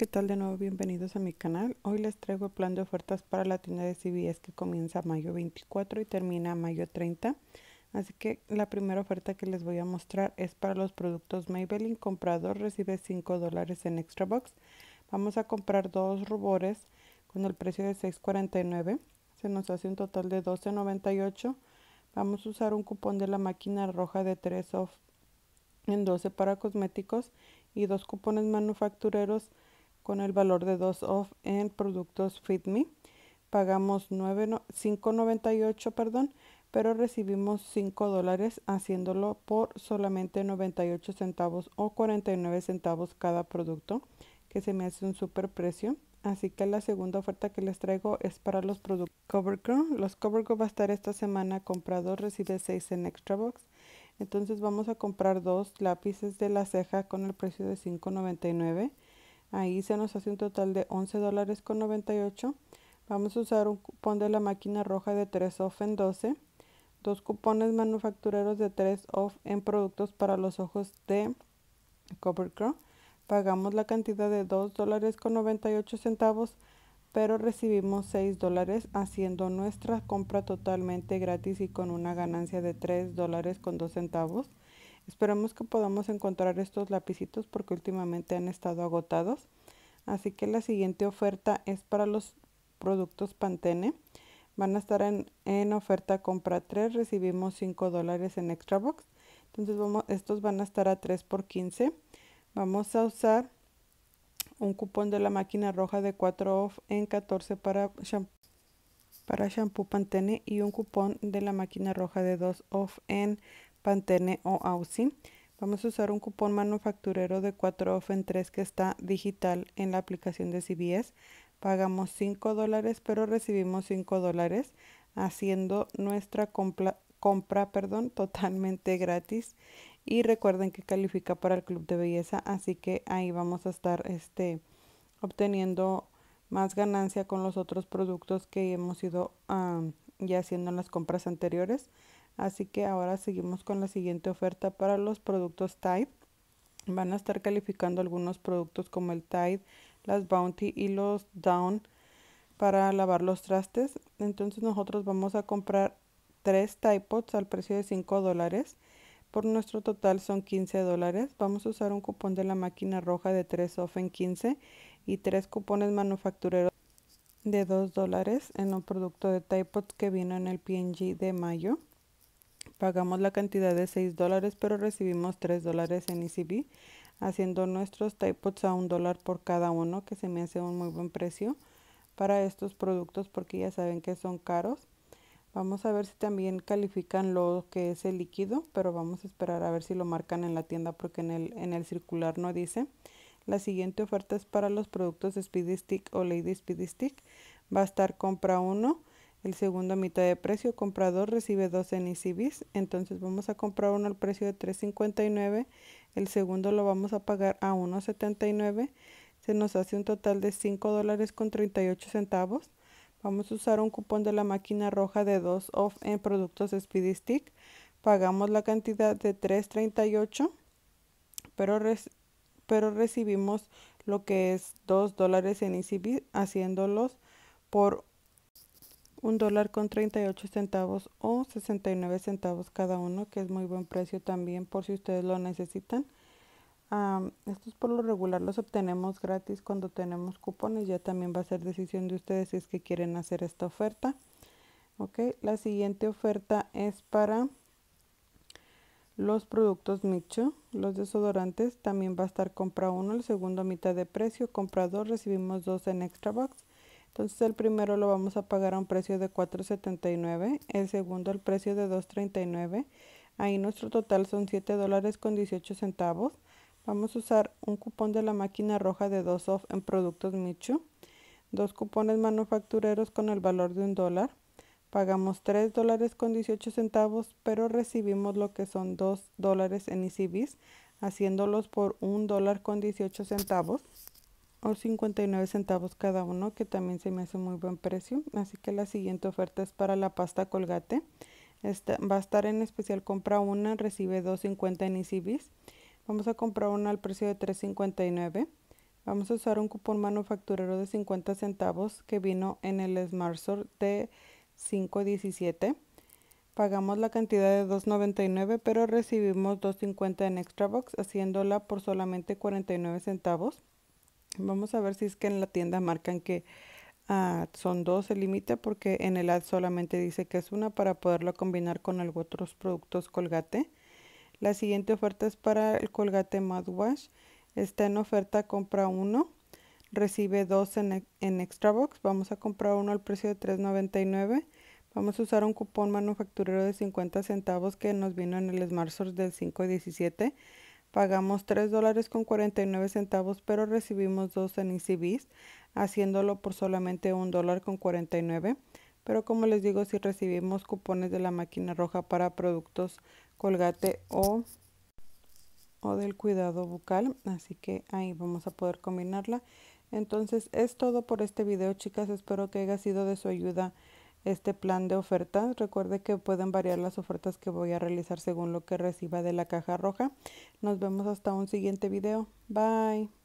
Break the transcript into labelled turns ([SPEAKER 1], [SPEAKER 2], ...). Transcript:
[SPEAKER 1] ¿Qué tal de nuevo? Bienvenidos a mi canal. Hoy les traigo el plan de ofertas para la tienda de CVS que comienza mayo 24 y termina mayo 30. Así que la primera oferta que les voy a mostrar es para los productos Maybelline. Comprador recibe 5 dólares en Extra Box. Vamos a comprar dos rubores con el precio de 6.49. Se nos hace un total de 12.98. Vamos a usar un cupón de la máquina roja de 3 off en 12 para cosméticos y dos cupones manufactureros con el valor de 2 off en productos FitMe. Pagamos 5.98, perdón, pero recibimos 5 dólares haciéndolo por solamente 98 centavos o 49 centavos cada producto, que se me hace un super precio. Así que la segunda oferta que les traigo es para los productos CoverGirl. Los CoverGirl va a estar esta semana comprados, recibe 6 en Extra Box. Entonces vamos a comprar dos lápices de la ceja con el precio de $5.99. Ahí se nos hace un total de 11 con 98. Vamos a usar un cupón de la máquina roja de 3 off en 12. Dos cupones manufactureros de 3 off en productos para los ojos de Covercrow. Pagamos la cantidad de $2.98 con pero recibimos 6 haciendo nuestra compra totalmente gratis y con una ganancia de 3 con centavos. Esperamos que podamos encontrar estos lapicitos porque últimamente han estado agotados. Así que la siguiente oferta es para los productos Pantene. Van a estar en, oferta compra 3, recibimos 5 dólares en extra box. Entonces vamos, estos van a estar a 3 por 15. Vamos a usar un cupón de la máquina roja de 4 off en 14 para shampoo, para Pantene y un cupón de la máquina roja de 2 off en Pantene o Aussie. Vamos a usar un cupón manufacturero de 4 off en 3 que está digital en la aplicación de CBS. Pagamos 5 dólares, pero recibimos 5 dólares haciendo nuestra compra, perdón, totalmente gratis. Y recuerden que califica para el club de belleza, así que ahí vamos a estar este, obteniendo más ganancia con los otros productos que hemos ido ya haciendo en las compras anteriores. Así que ahora seguimos con la siguiente oferta para los productos Tide. Van a estar calificando algunos productos como el Tide, las Bounty y los Down para lavar los trastes. Entonces nosotros vamos a comprar tres Tide Pods al precio de 5 dólares. Por nuestro total son 15 dólares. Vamos a usar un cupón de la máquina roja de 3 off en 15 y tres cupones manufactureros de 2 dólares en un producto de Tide Pods que vino en el PNG de mayo. Pagamos la cantidad de 6 dólares, pero recibimos 3 dólares en ECB, haciendo nuestros pots a un dólar por cada uno, que se me hace un muy buen precio para estos productos porque ya saben que son caros. Vamos a ver si también califican lo que es el líquido, pero vamos a esperar a ver si lo marcan en la tienda porque en el, en el circular no dice. La siguiente oferta es para los productos Speedy Stick o Lady Speedy Stick. Va a estar compra uno el segundo mitad de precio. Comprador recibe dos en ECBs. Entonces vamos a comprar uno al precio de 3.59. El segundo lo vamos a pagar a 1.79. Se nos hace un total de 5 dólares con 38 centavos. Vamos a usar un cupón de la máquina roja de 2 off en productos Speedy Stick. Pagamos la cantidad de 3.38, pero, pero recibimos lo que es 2 dólares en ECB haciéndolos por un dólar con 38 centavos o 69 centavos cada uno, que es muy buen precio también por si ustedes lo necesitan. estos por lo regular los obtenemos gratis cuando tenemos cupones, ya también va a ser decisión de ustedes si es que quieren hacer esta oferta. Ok, la siguiente oferta es para los productos Micho, los desodorantes, también va a estar compra uno, el segundo a mitad de precio, compra dos, recibimos dos en extra box. Entonces el primero lo vamos a pagar a un precio de 4.79, el segundo al precio de 2.39. Ahí nuestro total son 7 dólares con 18 centavos. Vamos a usar un cupón de la máquina roja de 2 off en productos Michu, dos cupones manufactureros con el valor de un dólar. Pagamos 3 dólares con 18 centavos, pero recibimos lo que son 2 dólares en ICBs, haciéndolos por 1 dólar con 18 centavos o 59 centavos cada uno que también se me hace muy buen precio así que la siguiente oferta es para la pasta colgate va a estar en especial compra una recibe 2.50 en Isibis vamos a comprar una al precio de 3.59 vamos a usar un cupón manufacturero de 50 centavos que vino en el SmartSort de 5.17 pagamos la cantidad de 2.99 pero recibimos 2.50 en Extra Box haciéndola por solamente 49 centavos Vamos a ver si es que en la tienda marcan que ah, son dos el límite porque en el ad solamente dice que es una para poderlo combinar con algunos otros productos colgate. La siguiente oferta es para el colgate madwash Está en oferta, compra uno. Recibe dos en, extra box. Vamos a comprar uno al precio de $3.99. Vamos a usar un cupón manufacturero de 50 centavos que nos vino en el Smart Source del 517. Pagamos 3 dólares con 49 centavos, pero recibimos dos en ICBS, e haciéndolo por solamente un dólar con 49. Pero como les digo, si recibimos cupones de la máquina roja para productos colgate o, o del cuidado bucal, así que ahí vamos a poder combinarla. Entonces es todo por este video, chicas. Espero que haya sido de su ayuda este plan de ofertas. Recuerde que pueden variar las ofertas que voy a realizar según lo que reciba de la caja roja. Nos vemos hasta un siguiente video. Bye.